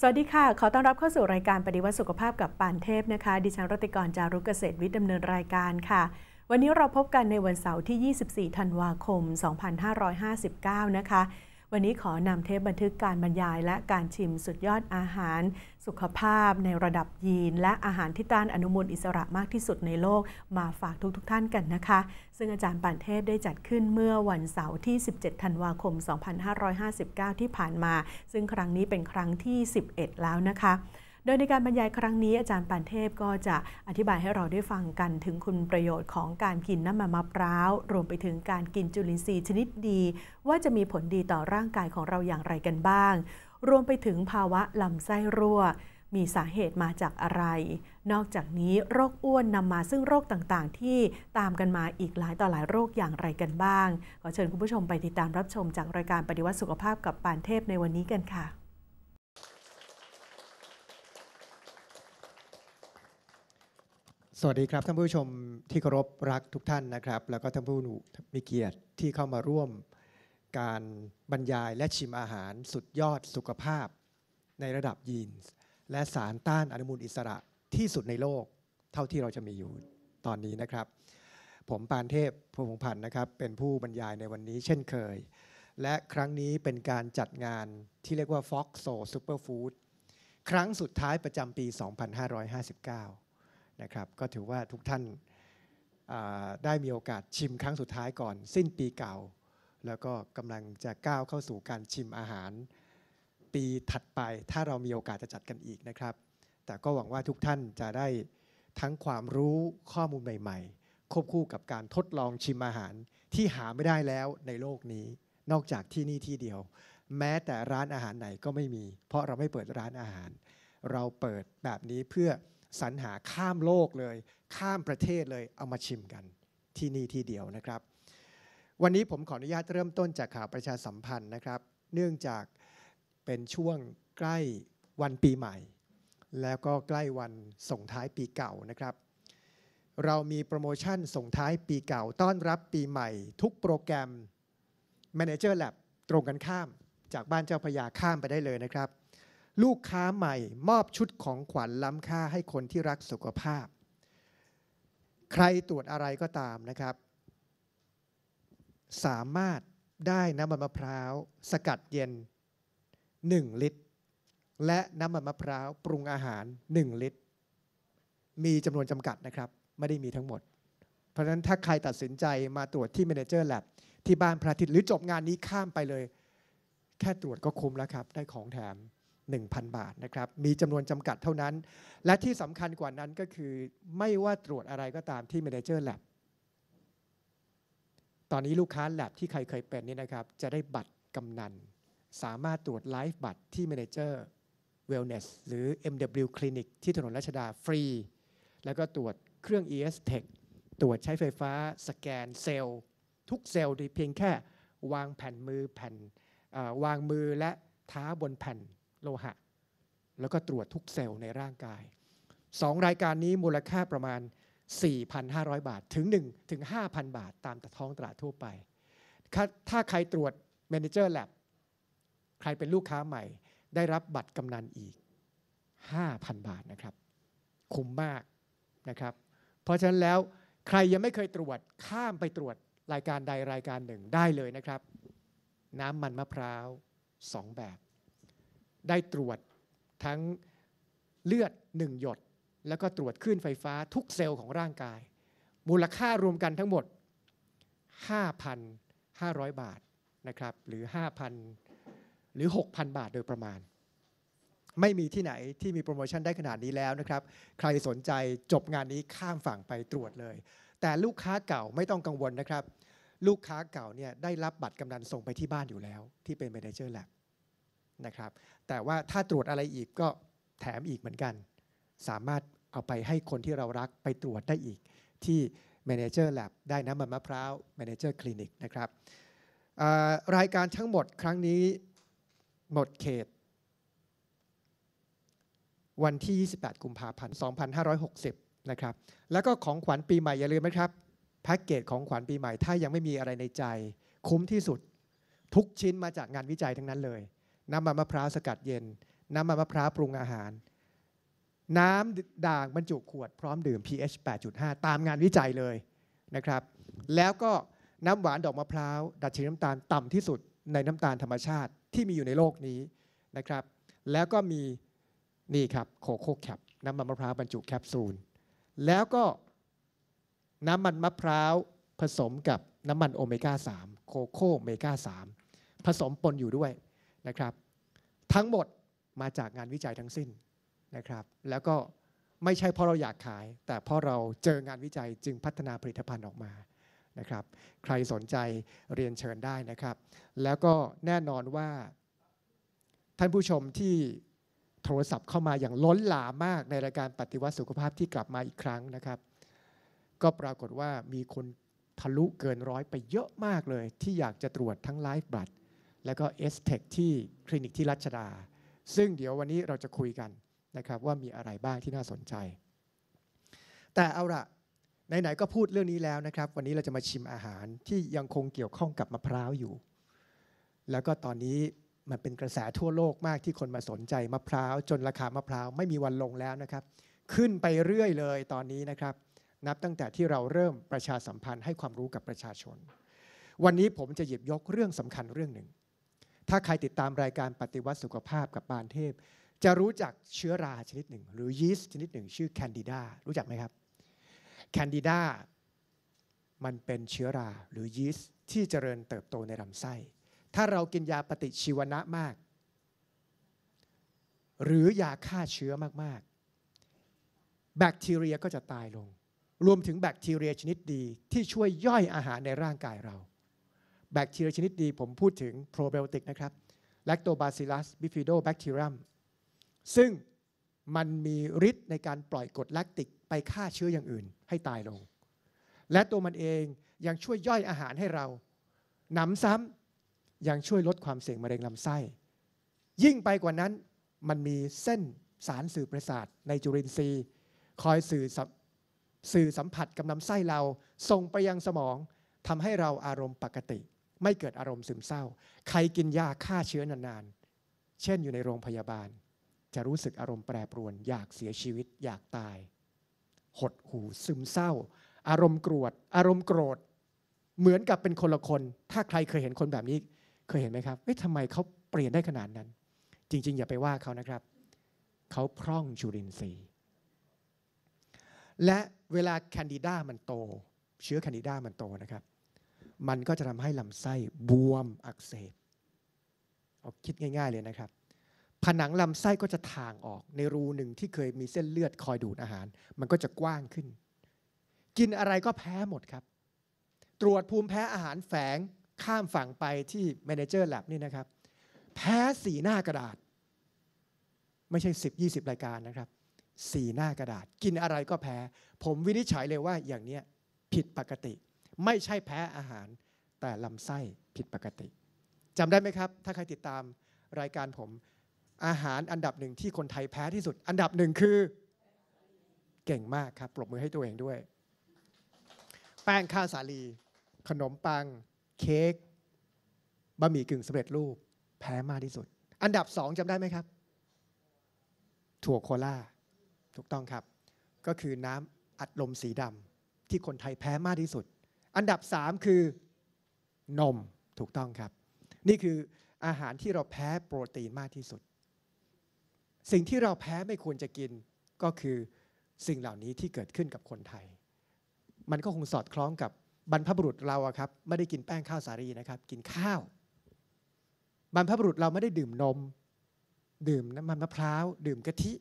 สวัสดีค่ะ ขอต้อนรับเข้าสู่รายการปฏิวัติสุขภาพกับปานเทพนะคะ ดิฉันรติกรจารุกเกษตรวิทย์ดำเนินรายการค่ะ วันนี้เราพบกันในวันเสาร์ที่ 24 ธันวาคม 2559 นะคะวันนี้ขอนำเทปบันทึกการบรรยายและการชิมสุดยอดอาหารสุขภาพในระดับยีน และอาหารที่ต้านอนุมูลอิสระมากที่สุดในโลกมาฝากทุกทท่านกันนะคะ ซึ่งอาจารย์ปานเทพได้จัดขึ้นเมื่อวันเสาร์ที่ 17 ธันวาคม 2559 ที่ผ่านมา ซึ่งครั้งนี้เป็นครั้งที่ 11 แล้วนะคะดยในการบรรยายครั้งนี้อาจารย์ปานเทพก็จะอธิบายให้เราได้ฟังกันถึงคุณประโยชน์ของการกินน้ำมันมะพร้าวรวมไปถึงการกินจุลินทรีย์ชนิดดี ว่าจะมีผลดีต่อร่างกายของเราอย่างไรกันบ้าง รวมไปถึงภาวะลำไส้รั่ว มีสาเหตุมาจากอะไร นอกจากนี้โรคอ้วนนำมาซึ่งโรคต่างๆ ที่ตามกันมาอีกหลายต่อหลายโรคอย่างไรกันบ้างขอเชิญคุณผู้ชมไปติดตามรับชมจากรายการปฏิวัติสุขภาพกับปานเทพในวันนี้กันค่ะสวัสดีครับท่านผู้ชมที่เคารพรักทุกท่านนะครับแล้วก็ท่านผู้นุมีเกียรติที่เข้ามาร่วมการบรรยายและชิมอาหาร สุดยอดสุขภาพในระดับยีนและสารต้านอนุมูลอิสระที่สุดในโลกเท่าที่เราจะมีอยู่ตอนนี้นะครับ ผมปานเทพพงพันธ์นะครับเป็นผู้บรรยายในวันนี้เช่นเคย และครั้งนี้เป็นการจัดงานที่เรียกว่า Fox s o ซ l Superfood ครั้งสุดท้ายประจำปี 2559นะครับก็ถือว่าทุกท่านได้มีโอกาสชิมครั้งสุดท้ายก่อน สิ้นปีเก่า แล้วก็กำลังจะก้าวเข้าสู่การชิมอาหาร ปีถัดไปถ้าเรามีโอกาสจะจัดกันอีกนะครับ แต่ก็หวังว่าทุกท่านจะได้ทั้งความรู้ข้อมูลใหม่ ๆ ควบคู่กับการทดลองชิมอาหารที่หาไม่ได้แล้วในโลกนี้นอกจากที่นี่ที่เดียว แม้แต่ร้านอาหารไหนก็ไม่มี เพราะเราไม่เปิดร้านอาหาร เราเปิดแบบนี้เพื่อสรรหาข้ามโลกเลย ข้ามประเทศเลยเอามาชิมกันที่นี่ที่เดียวนะครับ วันนี้ผมขออนุญาตเริ่มต้นจากข่าวประชาสัมพันธ์นะครับ เนื่องจากเป็นช่วงใกล้วันปีใหม่ แล้วก็ใกล้วันส่งท้ายปีเก่านะครับ เรามีโปรโมชั่นส่งท้ายปีเก่าต้อนรับปีใหม่ ทุกโปรแกรม Manager Lab ตรงกันข้ามจากบ้านเจ้าพยาข้ามไปได้เลยนะครับลูกค้าใหม่มอบชุดของขวัญล้ำค่าให้คนที่รักสุขภาพ ใครตรวจอะไรก็ตามนะครับ สามารถได้น้ำมันมะพร้าวสกัดเย็น 1 ลิตร และน้ำมันมะพร้าวปรุงอาหาร 1 ลิตร มีจำนวนจำกัดนะครับ ไม่ได้มีทั้งหมด เพราะฉะนั้นถ้าใครตัดสินใจมาตรวจที่ Manager Lab ที่บ้านพระอาทิตย์หรือจบงานนี้ข้ามไปเลย แค่ตรวจก็คุ้มแล้วครับ ได้ของแถม1,000 บาทนะครับ มีจำนวนจำกัดเท่านั้น และที่สำคัญกว่านั้นก็คือไม่ว่าตรวจอะไรก็ตามที่ Manager Lab ตอนนี้ลูกค้า Lab ที่ใครเคยเป็นนี่นะครับจะได้บัตรกำนันสามารถตรวจไลฟ์บัตรที่ Manager Wellness หรือ MW Clinic ที่ถนนรัชดาฟรี แล้วก็ตรวจเครื่อง ES Tech ตรวจใช้ไฟฟ้าสแกนเซลล์ทุกเซลล์เพียงแค่วางแผ่นมือแผ่นวางมือและเท้าบนแผ่นโลหะแล้วก็ตรวจทุกเซลล์ในร่างกายสองรายการนี้มูลค่าประมาณ 4,500 บาทถึง1ถึง5,000 บาทตามตท้องตลาดทั่วไป ถ้าใครตรวจ Manager Lab ใครเป็นลูกค้าใหม่ ได้รับบัตรกำนันอีก 5,000 บาทนะครับ คุ้มมากนะครับ เพราะฉะนั้นแล้วใครยังไม่เคยตรวจข้ามไปตรวจรายการใดรายการหนึ่งได้เลยนะครับ น้ำมันมะพร้าว2แบบได้ตรวจทั้งเลือดหนึ่งหยดแล้วก็ตรวจคลื่นไฟฟ้าทุกเซลล์ของร่างกาย มูลค่ารวมกันทั้งหมด 5,500 บาทนะครับหรือ 5,000 หรือ 6,000 บาทโดยประมาณ ไม่มีที่ไหนที่มีโปรโมชั่นได้ขนาดนี้แล้วนะครับใครสนใจจบงานนี้ข้ามฝั่งไปตรวจเลย แต่ลูกค้าเก่าไม่ต้องกังวลนะครับ ลูกค้าเก่าเนี่ยได้รับบัตรกำนันส่งไปที่บ้านอยู่แล้ว ที่เป็นนเจอร์แล็บนะครับ แต่ว่าถ้าตรวจอะไรอีกก็แถมอีกเหมือนกัน สามารถเอาไปให้คนที่เรารักไปตรวจได้อีก ที่ Manager Lab ได้น้ำมันมะพร้าว Manager Clinic นะครับรายการทั้งหมดครั้งนี้หมดเขต วันที่28กุมภาพันธ์2560นะครับ แล้วก็ของขวัญปีใหม่อย่าลืมนะครับแพ็กเกจของขวัญปีใหม่ถ้ายังไม่มีอะไรในใจคุ้มที่สุดทุกชิ้นมาจากงานวิจัยทั้งนั้นเลยน้ำมันมะพร้าวสกัดเย็น น้ำมันมะพร้าวปรุงอาหาร น้ำด่างบรรจุขวดพร้อมดื่ม pH 8.5ตามงานวิจัยเลยนะครับ แล้วก็น้ำหวานดอกมะพร้าวดัชนีน้ำตาลต่ำที่สุดในน้ำตาลธรรมชาติที่มีอยู่ในโลกนี้นะครับ แล้วก็มีนี่ครับโคโค่แคปน้ำมันมะพร้าวบรรจุแคปซูล แล้วก็น้ำมันมะพร้าวผสมกับน้ำมันโอเมก้า3โคโค่โอเมก้า3ผสมปนอยู่ด้วยนะครับทั้งหมดมาจากงานวิจัยทั้งสิ้นนะครับแล้วก็ไม่ใช่เพราะเราอยากขาย แต่เพราะเราเจองานวิจัยจึงพัฒนาผลิตภัณฑ์ออกมานะครับใครสนใจเรียนเชิญได้นะครับ แล้วก็แน่นอนว่าท่านผู้ชมที่โทรศัพท์เข้ามาอย่างล้นหลามมากในรายการปฏิวัติสุขภาพที่กลับมาอีกครั้งนะครับก็ปรากฏว่ามีคนทะลุเกินร้อยไปเยอะมากเลย ที่อยากจะตรวจทั้งไลฟ์บัตรแล้วก็ s t e c h ที่คลินิกที่รัชดา ซึ่งเดี๋ยววันนี้เราจะคุยกันนะครับว่ามีอะไรบ้างที่น่าสนใจ แต่เอาละไหนๆก็พูดเรื่องนี้แล้วนะครับวันนี้เราจะมาชิมอาหารที่ยังคงเกี่ยวข้องกับมะพร้าวอยู่ แล้วก็ตอนนี้มันเป็นกระแสทั่วโลกมากที่คนมาสนใจมะพร้าวจนราคามะพร้าวไม่มีวันลงแล้วนะครับ ขึ้นไปเรื่อยเลยตอนนี้นะครับนับตั้งแต่ที่เราเริ่มประชาสัมพันธ์ให้ความรู้กับประชาชน วันนี้ผมจะหยิบยกเรื่องสำคัญเรื่องหนึ่งถ้าใครติดตามรายการปฏิวัติสุขภาพกับปานเทพ จะรู้จักเชื้อราชนิดหนึ่งหรือยีสต์ชนิดหนึ่งชื่อแคนดิดารู้จักไหมครับแคนดิดามันเป็นเชื้อราหรือยีสต์ที่เจริญเติบโตในลำไส้ถ้าเรากินยาปฏิชีวนะมาก หรือยาฆ่าเชื้อมากๆ แบคทีเรียก็จะตายลง รวมถึงแบคทีเรียชนิดดีที่ช่วยย่อยอาหารในร่างกายเราแบคทีเรียชนิดดีผมพูดถึงโปรไบโอติกนะครับแลคโตบาซิลัสบิฟิโดแบคทีรัมซึ่งมันมีฤทธิ์ในการปล่อยกรดแลคติกไปฆ่าเชื้ออย่างอื่นให้ตายลง และตัวมันเองยังช่วยย่อยอาหารให้เราหนำซ้ำยังช่วยลดความเสี่ยงมะเร็งลำไส้ ยิ่งไปกว่านั้นมันมีเส้นสารสื่อประสาทในจุลินทรีย์คอยสื่อสื่อสัมผัสกับลำไส้เราส่งไปยังสมองทำให้เราอารมณ์ปกติไม่เกิดอารมณ์ซึมเศร้า ใครกินยาฆ่าเชื้อนานๆ เช่นอยู่ในโรงพยาบาล จะรู้สึกอารมณ์แปรปรวนอยากเสียชีวิต อยากตาย หดหูซึมเศร้า อารมณ์กรวดอารมณ์โกรธ เหมือนกับเป็นคนละคน ถ้าใครเคยเห็นคนแบบนี้เคยเห็นไหมครับ เอ๊ะทำไมเขาเปลี่ยนได้ขนาดนั้น จริงๆ อย่าไปว่าเขานะครับเขาพร่องจุลินทรีย์ และเวลาแคนดิดา มันโต เชื้อแคนดิดา มันโตนะครับมันก็จะทำให้ลำไส้บวมอักเสบเอาคิดง่าย ๆเลยนะครับ ผนังลำไส้ก็จะทางออกในรูหนึ่งที่เคยมีเส้นเลือดคอยดูดอาหาร มันก็จะกว้างขึ้น กินอะไรก็แพ้หมดครับ ตรวจภูมิแพ้อาหารแฝงข้ามฝั่งไปที่มเนเจอร์ l a บนี่นะครับ แพ้สีหน้ากระดาษ ไม่ใช่ 10 20 รายการนะครับ สีหน้ากระดาษ กินอะไรก็แพ้ ผมวินิจฉัยเลยว่าอย่างเนี้ยผิดปกติไม่ใช่แพ้อาหารแต่ลำไส้ผิดปกติจำได้ไหมครับ ถ้าใครติดตามรายการผม อาหารอันดับหนึ่งที่คนไทยแพ้ที่สุด อันดับหนึ่งคือเก่งมากครับปรบมือให้ตัวเองด้วย แป้งข้าวสาลี ขนมปังเค้กบะหมี่กึ่งสำเร็จรูปแพ้มากที่สุด อันดับสองจำได้ไหมครับ ถั่วโคลาถูกต้องครับ ก็คือน้ำอัดลมสีดำที่คนไทยแพ้มากที่สุดอันดับ 3 คือนมถูกต้องครับ นี่คืออาหารที่เราแพ้โปรตีนมากที่สุด สิ่งที่เราแพ้ไม่ควรจะกินก็คือสิ่งเหล่านี้ที่เกิดขึ้นกับคนไทย มันก็คงสอดคล้องกับบรรพบุรุษเราครับไม่ได้กินแป้งข้าวสาลีนะครับ กินข้าว บรรพบุรุษเราไม่ได้ดื่มนมดื่มน้ำมันมะพร้าวดื่มกะทิ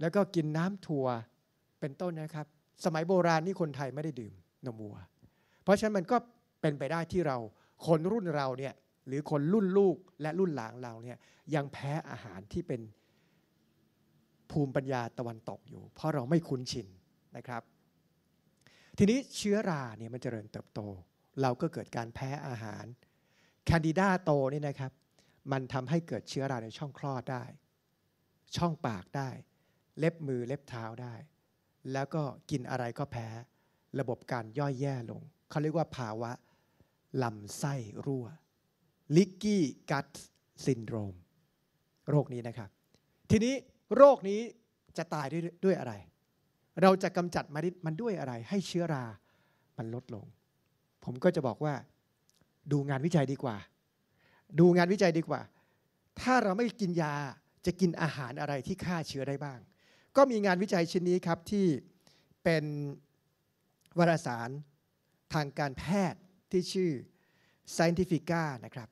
แล้วก็กินน้ำถั่วเป็นต้นนะครับสมัยโบราณนี่คนไทยไม่ได้ดื่มนมวัว เพราะฉะนั้นมันก็เป็นไปได้ที่เราคนรุ่นเราเนี่ยหรือคนรุ่นลูกและรุ่นหลานเราเนี่ยยังแพ้อาหารที่เป็นภูมิปัญญาตะวันตกอยู่ เพราะเราไม่คุ้นชินนะครับ ทีนี้เชื้อราเนี่ยมันจเจริญเติบโต เราก็เกิดการแพ้อาหารแคนดิดาโตนี่นะครับมันทำให้เกิดเชื้อราในช่องคลอดได้ ช่องปากได้ เล็บมือเล็บเท้าได้ แล้วก็กินอะไรก็แพ้ระบบการย่อยแย่ลงเขาเรียกว่าภาวะลำไส้รั่วลิกกี้กัตซินโดรมโรคนี้นะครับ ทีนี้โรคนี้จะตายด้วยวยอะไร เราจะกำจัดมมันด้วยอะไร ให้เชื้อรามันลดลง ผมก็จะบอกว่าดูงานวิจัยดีกว่า ดูงานวิจัยดีกว่า ถ้าเราไม่กินยาจะกินอาหารอะไรที่ฆ่าเชื้อได้บ้าง ก็มีงานวิจัยชิ้นนี้ครับที่เป็นวารสารทางการแพทย์ที่ชื่อ Scientifica นะครับ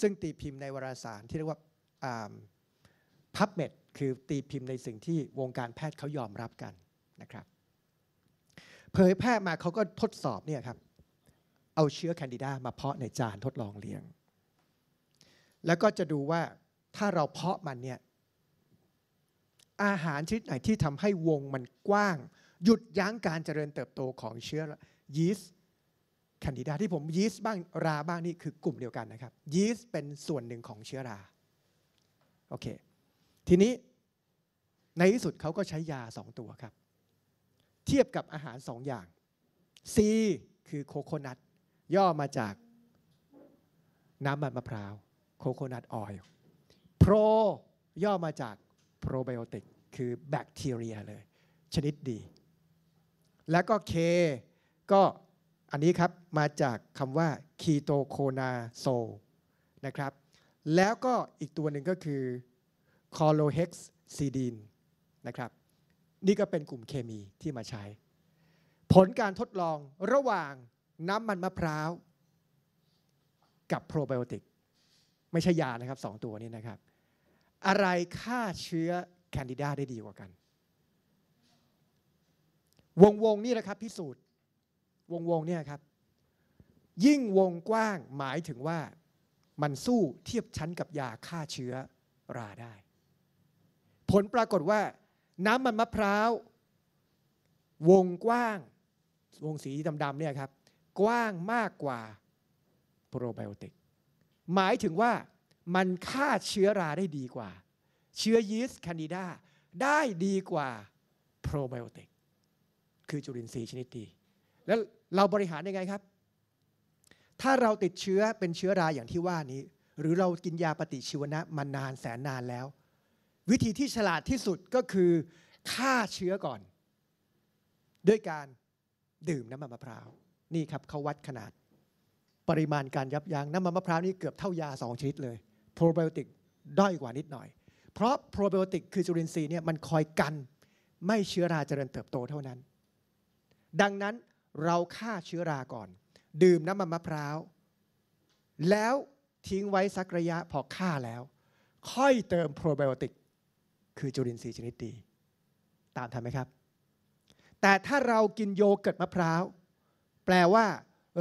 ซึ่งตีพิมพ์ในวารสารที่เรียกว่า PubMed คือตีพิมพ์ในสิ่งที่วงการแพทย์เขายอมรับกันนะครับ เผยแพร่มาเขาก็ทดสอบเนี่ยครับเอาเชื้อแคนดิดามาเพาะในจานทดลองเลี้ยง แล้วก็จะดูว่าถ้าเราเพาะมันเนี่ยอาหารชนิดไหนที่ทำให้วงมันกว้างหยุดยั้งการเจริญเติบโตของเชื้อยีสต์คันดิดาที่ผมยีสต์บ้างราบ้างนี่คือกลุ่มเดียวกันนะครับ ยีสต์เป็นส่วนหนึ่งของเชื้อราโอเคทีนี้ในที่สุดเขาก็ใช้ยา2ตัวครับ เทียบกับอาหาร2อย่าง C คือโคโคนัทย่อมาจากน้ำมันมะพร้าว โคโคนัทออยล์โปรย่อมาจากโปรไบโอติกคือแบคทีเรียเลย ชนิดดีแล้วก็เคก็อันนี้ครับมาจากคำว่าคีโตโคนาโซนะครับแล้วก็อีกตัวหนึ่งก็คือคอโลเฮกซ์ซีดีนนะครับนี่ก็เป็นกลุ่มเคมีที่มาใช้ ผลการทดลองระหว่างน้ำมันมะพร้าวกับโปรไบโอติกไม่ใช่ยานะครับสองตัวนี้นะครับ อะไรฆ่าเชื้อแคนดิดาได้ดีกว่ากันวงวงนี่แหละครับพิสูจน์วงวงเนี่ยครับยิ่งวงกว้าง หมายถึงว่ามันสู้เทียบชั้นกับยาฆ่าเชื้อราได้ ผลปรากฏว่า น้ำมันมะพร้าววงกว้างวงสีดำๆเนี่ยครับกว้างมากกว่าโปรไบโอติก หมายถึงว่ามันฆ่าเชื้อราได้ดีกว่า เชื้อยีสต์แคนดิดาได้ดีกว่าโปรไบโอติกคือจุลินทรีย์ชนิดดี แล้วเราบริหารยังไงครับ ถ้าเราติดเชื้อเป็นเชื้อราอย่างที่ว่านี้ หรือเรากินยาปฏิชีวนะมานานแสนนานแล้ว วิธีที่ฉลาดที่สุดก็คือฆ่าเชื้อก่อน ด้วยการดื่มน้ำมันมะพร้าว นี่ครับเขาวัดขนาด ปริมาณการยับยั้งน้ำมันมะพร้าวนี่เกือบเท่ายาสองชนิดเลยโปรไบโอติกด้อยกว่านิดหน่อย เพราะโปรไบโอติกคือจุลินทรีย์เนี่ยมันคอยกันไม่เชื้อราเจริญเติบโตเท่านั้นดังนั้นเราฆ่าเชื้อราก่อน ดื่มน้ำมันมะพร้าวแล้วทิ้งไว้สักระยะพอฆ่าแล้ว ค่อยเติมโปรไบโอติกคือจุลินทรีย์ชนิดดีตามทันไหมครับ แต่ถ้าเรากินโยเกิร์ตมะพร้าว แปลว่า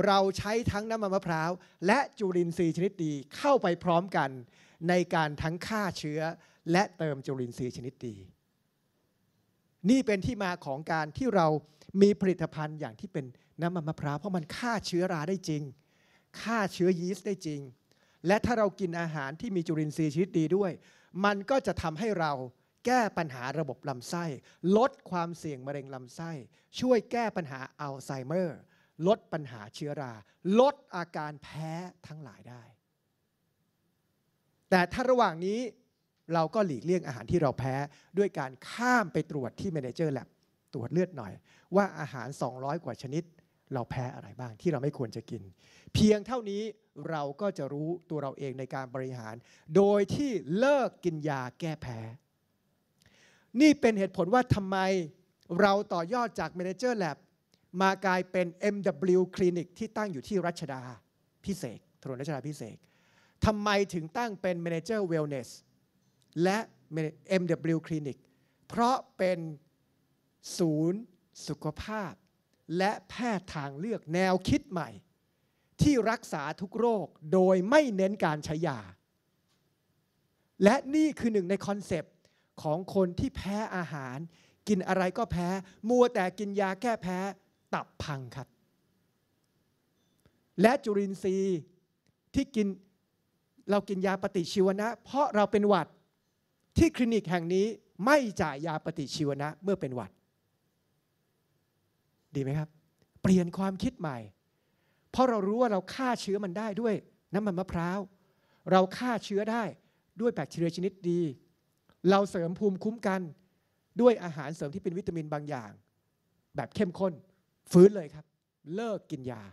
เราใช้ทั้งน้ำมันมะพร้าวและจุลินทรีย์ชนิดดีเข้าไปพร้อมกัน ในการทั้งฆ่าเชื้อ และเติมจุลินทรีย์ชนิดดีนี่เป็นที่มาของการที่เรา มีผลิตภัณฑ์อย่างที่เป็นน้ำมันมะพร้าว เพราะมันฆ่าเชื้อราได้จริง ฆ่าเชื้อยีสต์ได้จริง และถ้าเรากินอาหารที่มีจุลินทรีย์ชนิดดีด้วย มันก็จะทำให้เราแก้ปัญหาระบบลำไส้ ลดความเสี่ยงมะเร็งลำไส้ ช่วยแก้ปัญหาอัลไซเมอร์ ลดปัญหาเชื้อรา ลดอาการแพ้ทั้งหลายได้ แต่ถ้าระหว่างนี้เราก็หลีกเลี่ยงอาหารที่เราแพ้ด้วยการข้ามไปตรวจที่ Manager Lab ตรวจเลือดหน่อย ว่าอาหาร 200 กว่าชนิด เราแพ้อะไรบ้างที่เราไม่ควรจะกิน เพียงเท่านี้เราก็จะรู้ตัวเราเองในการบริหาร โดยที่เลิกกินยาแก้แพ้ นี่เป็นเหตุผลว่าทำไมเราต่อยอดจาก Manager Lab มากลายเป็น MW Clinic ที่ตั้งอยู่ที่รัชดาพิเศษถนนรัชดาพิเศษทำไมถึงตั้งเป็น Manager Wellness และ MW Clinic เพราะเป็นศูนย์สุขภาพและแพทย์ทางเลือกแนวคิดใหม่ ที่รักษาทุกโรคโดยไม่เน้นการใช้ยา และนี่คือหนึ่งในคอนเซปต์ของคนที่แพ้อาหาร กินอะไรก็แพ้มัวแต่กินยาแก้แพ้ตับพังครับและจุลินทรีย์ที่กินเรากินยาปฏิชีวนะเพราะเราเป็นหวัดที่คลินิกแห่งนี้ไม่จ่ายยาปฏิชีวนะเมื่อเป็นหวัด ดีไหมครับ เปลี่ยนความคิดใหม่เพราะเรารู้ว่าเราฆ่าเชื้อมันได้ด้วย น้ำมันมะพร้าวเราฆ่าเชื้อได้ด้วยแบคทีเรียชนิดดี เราเสริมภูมิคุ้มกัน ด้วยอาหารเสริมที่เป็นวิตามินบางอย่าง แบบเข้มข้นฟื้นเลยครับ เลิกกินยา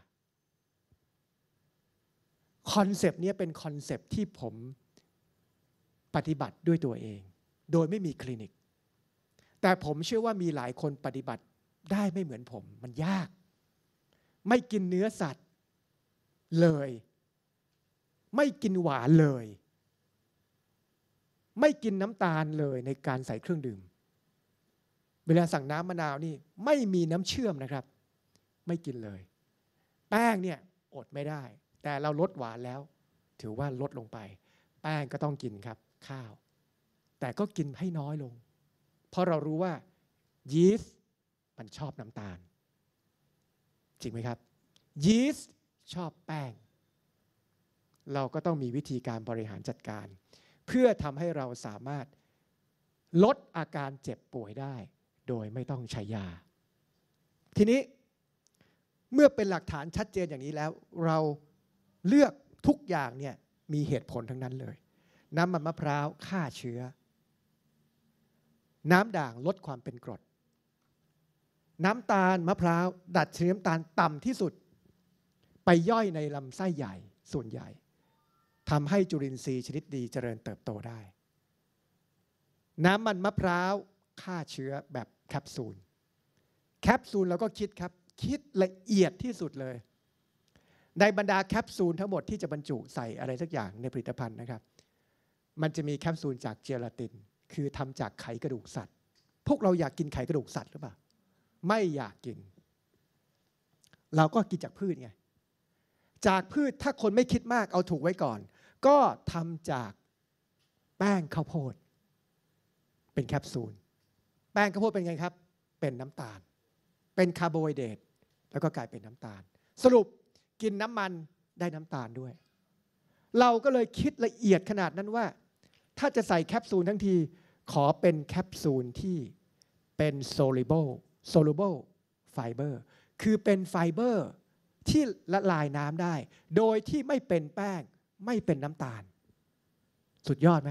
คอนเซปต์นี้เป็นคอนเซปต์ที่ผมปฏิบัติด้วยตัวเอง โดยไม่มีคลินิก แต่ผมเชื่อว่ามีหลายคนปฏิบัติได้ไม่เหมือนผมมันยาก ไม่กินเนื้อสัตว์เลย ไม่กินหวานเลย ไม่กินน้ำตาลเลยในการใส่เครื่องดื่มเวลาสั่งน้ำมะนาวนี่ไม่มีน้ำเชื่อมนะครับ ไม่กินเลย แป้งเนี่ย อดไม่ได้ แต่เราลดหวานแล้ว ถือว่าลดลงไป แป้งก็ต้องกินครับข้าวแต่ก็กินให้น้อยลง เพราะเรารู้ว่ายีสต์มันชอบน้ำตาล จริงไหมครับยีสต์ชอบแป้งเราก็ต้องมีวิธีการบริหารจัดการ เพื่อทำให้เราสามารถลดอาการเจ็บป่วยได้ โดยไม่ต้องใช้ยา ทีนี้เมื่อเป็นหลักฐานชัดเจนอย่างนี้แล้ว เราเลือกทุกอย่างเนี่ยมีเหตุผลทั้งนั้นเลยน้ำมันมะพร้าวฆ่าเชื้อ น้ำด่างลดความเป็นกรด น้ำตาลมะพร้าวดัดเชื้อน้ำตาลต่ำที่สุด ไปย่อยในลำไส้ใหญ่ส่วนใหญ่ทำให้จุลินทรีย์ชนิดดีเจริญเติบโตได้ น้ำมันมะพร้าวฆ่าเชื้อแบบแคปซูล แคปซูลเราก็คิดครับ คิดละเอียดที่สุดเลย ในบรรดาแคปซูลทั้งหมดที่จะบรรจุใส่อะไรสักอย่างในผลิตภัณฑ์นะครับมันจะมีแคปซูลจากเจลาตินคือทำจากไขกระดูกสัตว์ พวกเราอยากกินไขกระดูกสัตว์หรือเปล่า ไม่อยากกิน เราก็กินจากพืชไงจากพืชถ้าคนไม่คิดมากเอาถูกไว้ก่อน ก็ทำจากแป้งข้าวโพด เป็นแคปซูลแป้งข้าวโพดเป็นไงครับ เป็นน้ำตาล เป็นคาร์โบไฮเดรตแล้วก็กลายเป็นน้ำตาล สรุปกินน้ำมันได้น้ำตาลด้วย เราก็เลยคิดละเอียดขนาดนั้นว่าถ้าจะใส่แคปซูลทั้งทีขอเป็นแคปซูลที่เป็น soluble soluble fiber คือเป็นไฟเบอร์ที่ละลายน้ำได้ โดยที่ไม่เป็นแป้งไม่เป็นน้ำตาล สุดยอดไหม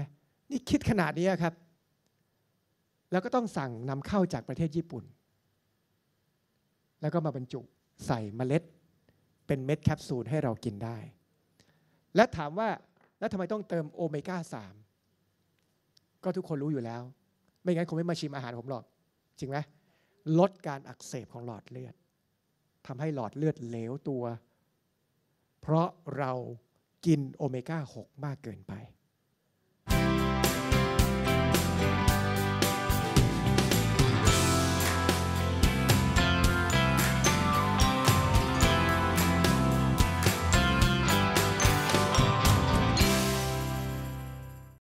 นี่คิดขนาดนี้ครับ แล้วก็ต้องสั่งนำเข้าจากประเทศญี่ปุ่น แล้วก็มาบรรจุใส่เมล็ด เป็นเม็ดแคปซูลให้เรากินได้และถามว่าแล้วทำไมต้องเติมโอเมก้า3ก็ทุกคนรู้อยู่แล้ว ไม่งั้นคงไม่มาชิมอาหารผมหรอก จริงไหมลดการอักเสบของหลอดเลือดทำให้หลอดเลือดเหลวตัว เพราะเรากินโอเมก้า 6 มากเกินไป